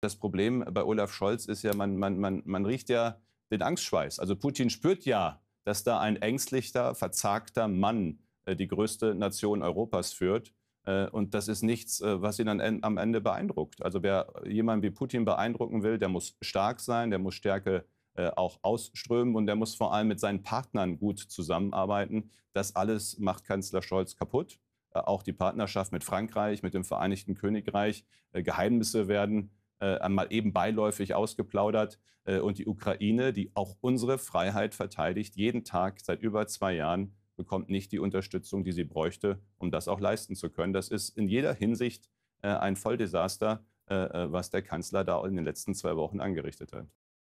Das Problem bei Olaf Scholz ist ja, man, man, man, man riecht ja den Angstschweiß. Also Putin spürt ja, dass da ein ängstlicher, verzagter Mann äh, die größte Nation Europas führt. Äh, und das ist nichts, äh, was ihn dann am Ende beeindruckt. Also wer jemanden wie Putin beeindrucken will, der muss stark sein, der muss Stärke auch ausströmen und der muss vor allem mit seinen Partnern gut zusammenarbeiten. Das alles macht Kanzler Scholz kaputt. Auch die Partnerschaft mit Frankreich, mit dem Vereinigten Königreich, Geheimnisse werden äh, einmal eben beiläufig ausgeplaudert. Äh, und die Ukraine, die auch unsere Freiheit verteidigt, jeden Tag seit über zwei Jahren, bekommt nicht die Unterstützung, die sie bräuchte, um das auch leisten zu können. Das ist in jeder Hinsicht äh, ein Volldesaster, was der Kanzler da in den letzten zwei Wochen angerichtet hat.